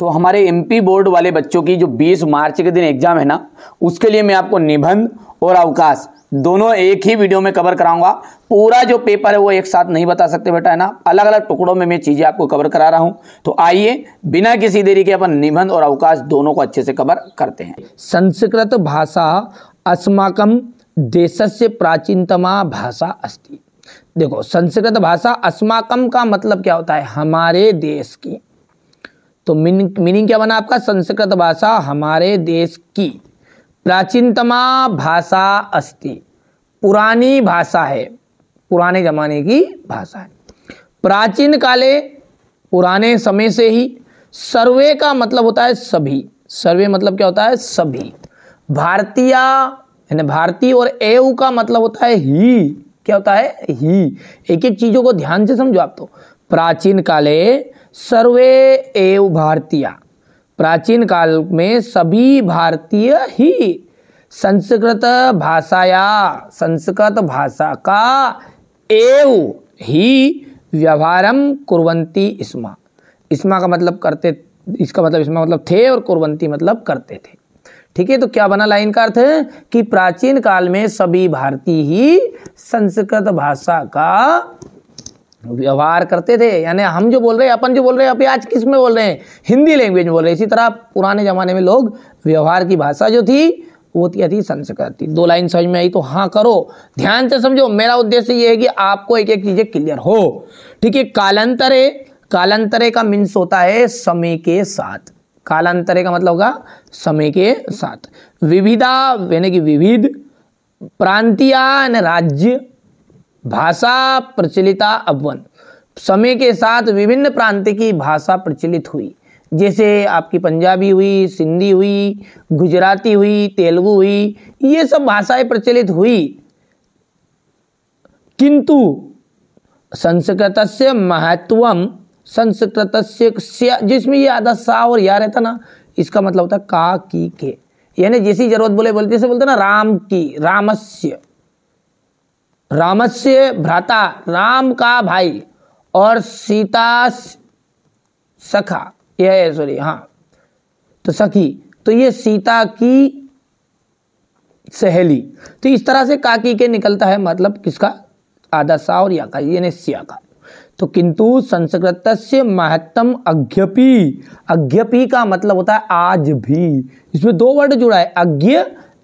तो हमारे MP board वाले बच्चों की जो 20 मार्च के दिन एग्जाम है ना उसके लिए मैं आपको निबंध और अवकाश दोनों एक ही वीडियो में कवर कराऊंगा पूरा जो पेपर है वो एक साथ नहीं बता सकते बेटा है ना अलग अलग टुकड़ों में मैं चीज़ें आपको कवर करा रहा हूं तो आइए बिना किसी देरी के अपन निबंध और अवकाश दोनों को अच्छे से कवर करते हैं संस्कृत भाषा अस्माकम देश से प्राचीनतमा भाषा अस्थि देखो संस्कृत भाषा अस्माकम का मतलब क्या होता है हमारे देश की तो मीनिंग क्या बना आपका संस्कृत भाषा हमारे देश की प्राचीनतमा भाषा अस्ति पुरानी भाषा है पुराने जमाने की भाषा है प्राचीन काले पुराने समय से ही सर्वे का मतलब होता है सभी सर्वे मतलब क्या होता है सभी भारतीय यानी भारतीय और एव का मतलब होता है ही क्या होता है ही एक एक चीज़ों को ध्यान से समझो आप तो प्राचीन काले सर्वे एव भारतीया प्राचीन काल में सभी भारतीय ही संस्कृत भाषाया संस्कृत भाषा का एव ही व्यवहारम कुरवंती इसमा इसमा का मतलब करते इसका मतलब इसमा मतलब थे और कुरवंती मतलब करते थे ठीक है तो क्या बना लाइन का अर्थ है कि प्राचीन काल में सभी भारतीय ही संस्कृत भाषा का व्यवहार करते थे यानी हम जो बोल रहे हैं अपन जो बोल रहे हैं अभी आज किस में बोल रहे हैं हिंदी लैंग्वेज में बोल रहे हैं इसी तरह पुराने ज़माने में लोग व्यवहार की भाषा जो थी वो थी अति संस्कृति दो लाइन समझ में आई तो हाँ करो ध्यान से समझो मेरा उद्देश्य ये है कि आपको एक एक चीज़ें क्लियर हो ठीक है कालांतरे कालांतरे का मीन्स होता है समय के साथ कालांतरे का मतलब होगा समय के साथ विविधा यानी कि विविध प्रांतिया राज्य भाषा प्रचलिता अवन समय के साथ विभिन्न प्रांत की भाषा प्रचलित हुई जैसे आपकी पंजाबी हुई सिंधी हुई गुजराती हुई तेलुगु हुई ये सब भाषाएं प्रचलित हुई किंतु संस्कृत से महत्व संस्कृत से जिसमें ये आधा सा और या रहता ना इसका मतलब होता का की के यानी जैसी जरूरत बोले बोलते से बोलते ना राम की रामस्य रामस्य भ्राता राम का भाई और सीता सखा यह सॉरी हाँ तो सखी तो ये सीता की सहेली तो इस तरह से काकी के निकलता है मतलब किसका आधा सा और या का यानी सिया का तो किंतु संस्कृत से महत्तम अज्ञपी अज्ञपि का मतलब होता है आज भी इसमें दो वर्ड जुड़ा है अज्ञ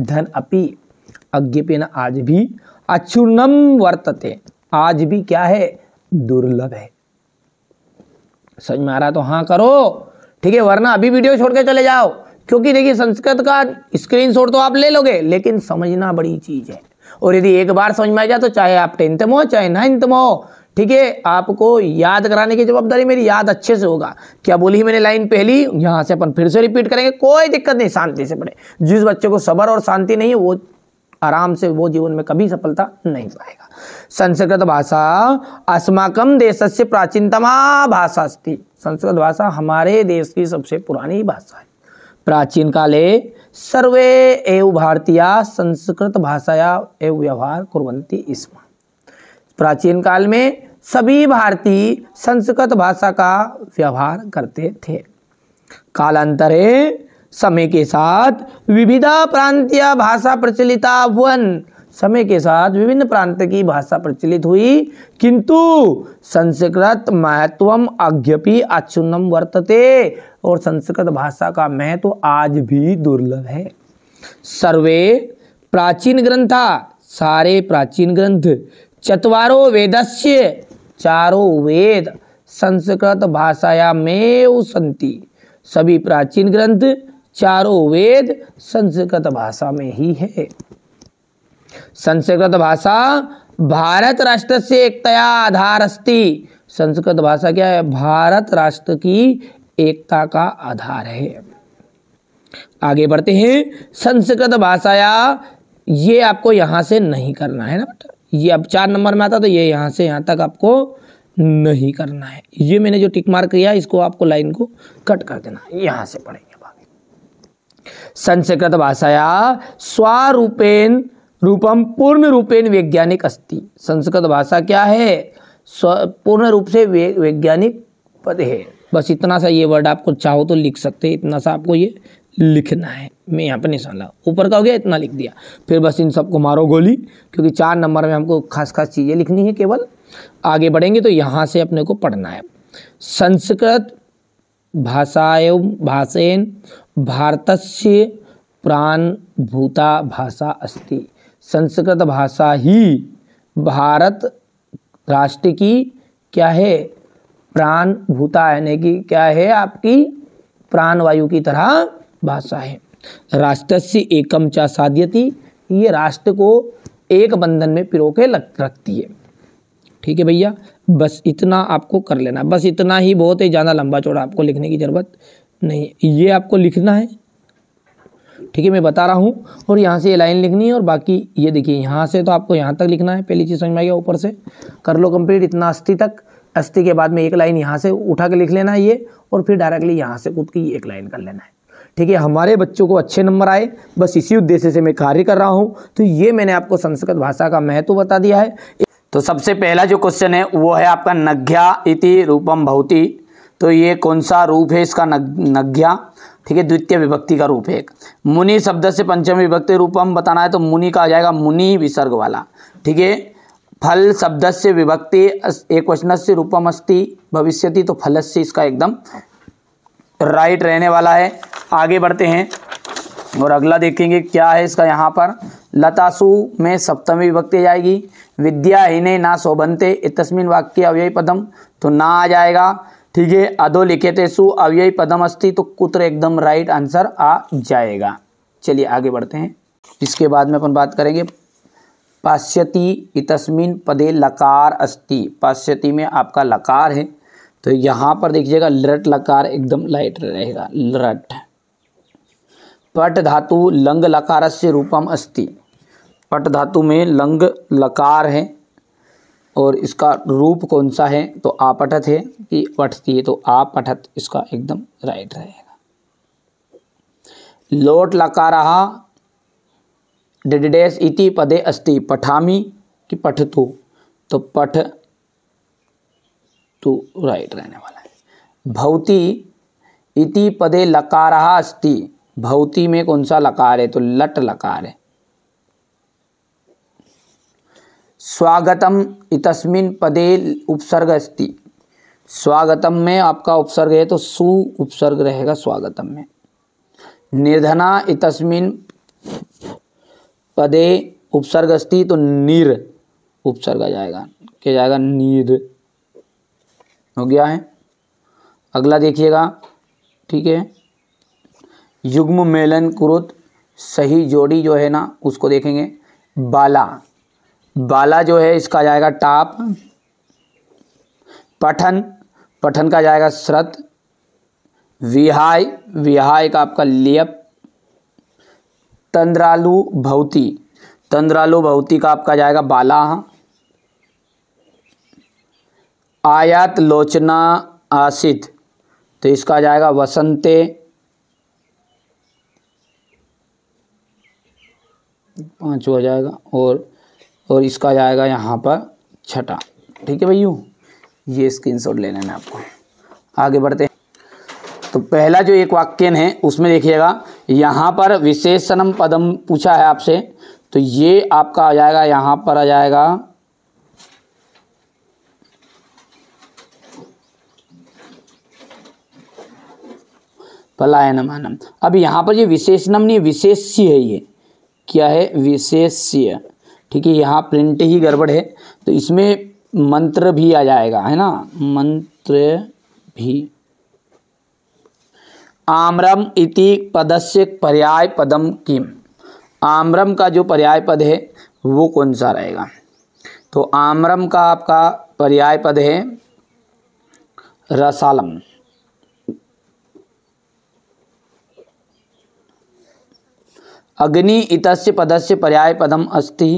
धन अपी अज्ञपी ना आज भी अचूर्णम वर्तते आज भी क्या है दुर्लभ है समझ में आ रहा तो हाँ करो ठीक है वरना अभी वीडियो छोड़ के चले जाओ क्योंकि देखिए संस्कृत का स्क्रीन तो आप ले लोगे लेकिन समझना बड़ी चीज है और यदि एक बार समझ में आ जाए तो चाहे आप टेंथ में हो चाहे नाइन्थ में हो ठीक है आपको याद कराने की जवाबदारी मेरी याद अच्छे से होगा क्या बोली मैंने लाइन पहली यहां से अपन फिर से रिपीट करेंगे कोई दिक्कत नहीं शांति से पढ़े जिस बच्चे को सबर और शांति नहीं है वो आराम से वो जीवन में कभी सफलता नहीं पाएगा संस्कृत भाषा अस्माकम देश से प्राचीनतमा भाषा अस्ती संस्कृत भाषा हमारे देश की सबसे पुरानी भाषा है प्राचीन काले सर्वे एव भारतीय संस्कृत भाषाया एव व्यवहार कुरंती स्म प्राचीन काल में सभी भारतीय संस्कृत भाषा का व्यवहार करते थे कालांतरे समय के साथ विविधा प्रांतीय भाषा प्रचलिता वन समय के साथ विभिन्न प्रांत की भाषा प्रचलित हुई किंतु संस्कृत महत्व अज्ञपि अक्षुन्नम वर्तते और संस्कृत भाषा का महत्व आज भी दुर्लभ है सर्वे प्राचीन ग्रंथा सारे प्राचीन ग्रंथ चतवारो वेदस्य चारों वेद संस्कृत भाषाया में सन्ती सभी प्राचीन ग्रंथ चारों वेद संस्कृत भाषा में ही है संस्कृत भाषा भारत राष्ट्र से एकता आधार अस्ति संस्कृत भाषा क्या है भारत राष्ट्र की एकता का आधार है आगे बढ़ते हैं संस्कृत भाषा या ये आपको यहां से नहीं करना है ना बट ये अब चार नंबर में आता तो ये यहां से यहां तक आपको नहीं करना है ये मैंने जो टिक मार्क किया इसको आपको लाइन को कट कर देना यहां से पढ़ेंगे संस्कृत भाषाया स्वारूपेण रूपम पूर्ण रूपेण वैज्ञानिक अस्ति संस्कृत भाषा क्या है स्व पूर्ण रूप से वैज्ञानिक पद है बस इतना सा ये वर्ड आपको चाहो तो लिख सकते हैं इतना सा आपको ये लिखना है मैं यहाँ पर निशान लगा ऊपर का हो गया इतना लिख दिया फिर बस इन सबको मारो गोली क्योंकि चार नंबर में हमको खास खास चीज़ें लिखनी है केवल आगे बढ़ेंगे तो यहाँ से अपने को पढ़ना है संस्कृत एवं भाषेन भारत प्राण भूता भाषा अस्ति भाषा ही भारत राष्ट्र की क्या है प्राण भूता यानी कि क्या है आपकी प्राणवायु की तरह भाषा है राष्ट्र से एकम चा साध्यती ये राष्ट्र को एक बंधन में पिरो के रखती है ठीक है भैया बस इतना आपको कर लेना बस इतना ही बहुत ही ज़्यादा लंबा चौड़ा आपको लिखने की ज़रूरत नहीं ये आपको लिखना है ठीक है मैं बता रहा हूँ और यहाँ से ये लाइन लिखनी है और बाकी ये देखिए यहाँ से तो आपको यहाँ तक लिखना है पहली चीज़ समझ में आएगा ऊपर से कर लो कंप्लीट इतना अस्थि तक अस्थि के बाद में एक लाइन यहाँ से उठा के लिख लेना है ये और फिर डायरेक्टली यहाँ से कूद के एक लाइन कर लेना है ठीक है हमारे बच्चों को अच्छे नंबर आए बस इसी उद्देश्य से मैं कार्य कर रहा हूँ तो ये मैंने आपको संस्कृत भाषा का महत्व बता दिया है तो सबसे पहला जो क्वेश्चन है वो है आपका नग्या इति रूपम भवती तो ये कौन सा रूप है इसका नग्या ठीक है द्वितीय विभक्ति का रूप है एक मुनि शब्द से पंचम विभक्ति रूप बताना है तो मुनि का आ जाएगा मुनि विसर्ग वाला ठीक है फल शब्द से विभक्ति एक वचन से रूपम अस्थि भविष्य तो फल से इसका एकदम राइट रहने वाला है आगे बढ़ते हैं और अगला देखेंगे क्या है इसका यहाँ पर लतासु में सप्तमी विभक्ति जाएगी विद्या हिने ना शोभनते इतस्मिन वाक्य अव्यय पदम तो ना आ जाएगा ठीक है अधो लिखते सु अव्यय पदम अस्थि तो कुत्र एकदम राइट आंसर आ जाएगा चलिए आगे बढ़ते हैं इसके बाद में अपन बात करेंगे पाश्यति इतस्मिन पदे लकार अस्थि पाश्यति में आपका लकार है तो यहाँ पर देखिएगा लट लकार एकदम लाइट रहेगा लट पट धातु लंग लकार से रूपम अस्ति पट धातु में लंग लकार है और इसका रूप कौन सा है तो आपठत है कि पठती है तो पठत इसका एकदम राइट रहेगा लोट लकारा डिडिडेस इति पदे अस्ति पठामी कि पठ तू तो पठ तू राइट रहने वाला है भौती इति पदे लकारा अस्ति भौती में कौन सा लकार है तो लट लकार है स्वागतम इतस्मिन पदे उपसर्ग अस्ति स्वागतम में आपका उपसर्ग है तो सु उपसर्ग रहेगा स्वागतम में निर्धना इतस्मिन पदे उपसर्ग अस्ति तो निर उपसर्ग जाएगा क्या जाएगा नीर हो गया है अगला देखिएगा ठीक है युग्म मेलन कुरुत सही जोड़ी जो है ना उसको देखेंगे बाला बाला जो है इसका जाएगा टाप पठन पठन का जाएगा श्रत विहाय विहाय का आपका लियप तंद्रालु भौती तंद्रालु भौती का आपका जाएगा बाला आयात लोचना आसित तो इसका जाएगा वसंते पांच हो जाएगा और और इसका जाएगा यहाँ पर छठा ठीक है भैया ये स्क्रीनशॉट ले लेना आपको आगे बढ़ते हैं तो पहला जो एक वाक्यन है उसमें देखिएगा यहाँ पर विशेषणम पदम पूछा है आपसे तो ये आपका आ जाएगा यहाँ पर आ जाएगा पलायनम आनम अब यहाँ पर ये विशेषणम नहीं विशेष्य है ये क्या है विशेष्य ठीक है यहाँ प्रिंट ही गड़बड़ है तो इसमें मंत्र भी आ जाएगा है ना मंत्र भी आम्रम इति पदस्य पर्याय पदम किम आम्रम का जो पर्याय पद है वो कौन सा रहेगा तो आम्रम का आपका पर्याय पद है रसालम अग्नि इतस्य पदस्य पर्याय पदम अस्ति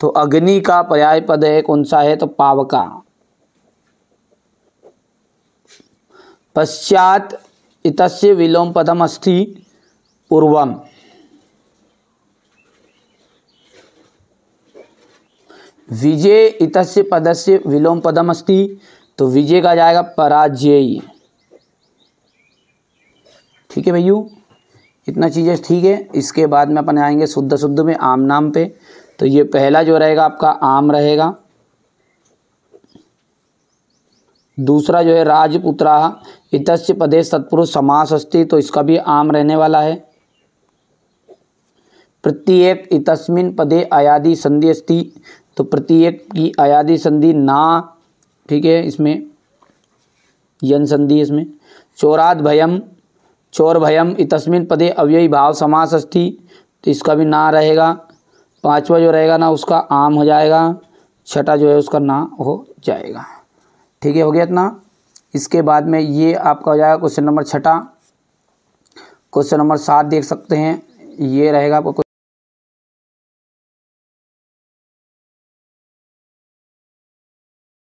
तो अग्नि का पर्याय पद है कौन सा है तो पावका पश्चात इतस्य विलोम पदम अस्थि पूर्वम विजय इतस्य पदस्य विलोम पदम अस्थि तो विजय का जाएगा पराजय ठीक है भैया इतना चीज़ें ठीक है इसके बाद में अपन आएंगे शुद्ध शुद्ध में आम नाम पे तो ये पहला जो रहेगा आपका आम रहेगा दूसरा जो है राजपुत्रा इतस्य पदे सत्पुरुष समास अस्थि तो इसका भी आम रहने वाला है प्रत्येक इतस्मिन पदे आयादि संधि अस्थि तो प्रत्येक की आयादि संधि ना ठीक है इसमें यन संधि इसमें चोराद भयम चोर भयम इतस्मिन पदे अव्ययी भाव समास अस्थि तो इसका भी ना रहेगा पांचवा जो रहेगा ना उसका आम हो जाएगा छठा जो है उसका ना हो जाएगा ठीक है हो गया इतना इसके बाद में ये आपका हो जाएगा क्वेश्चन नंबर छठा क्वेश्चन नंबर सात देख सकते हैं ये रहेगा आपका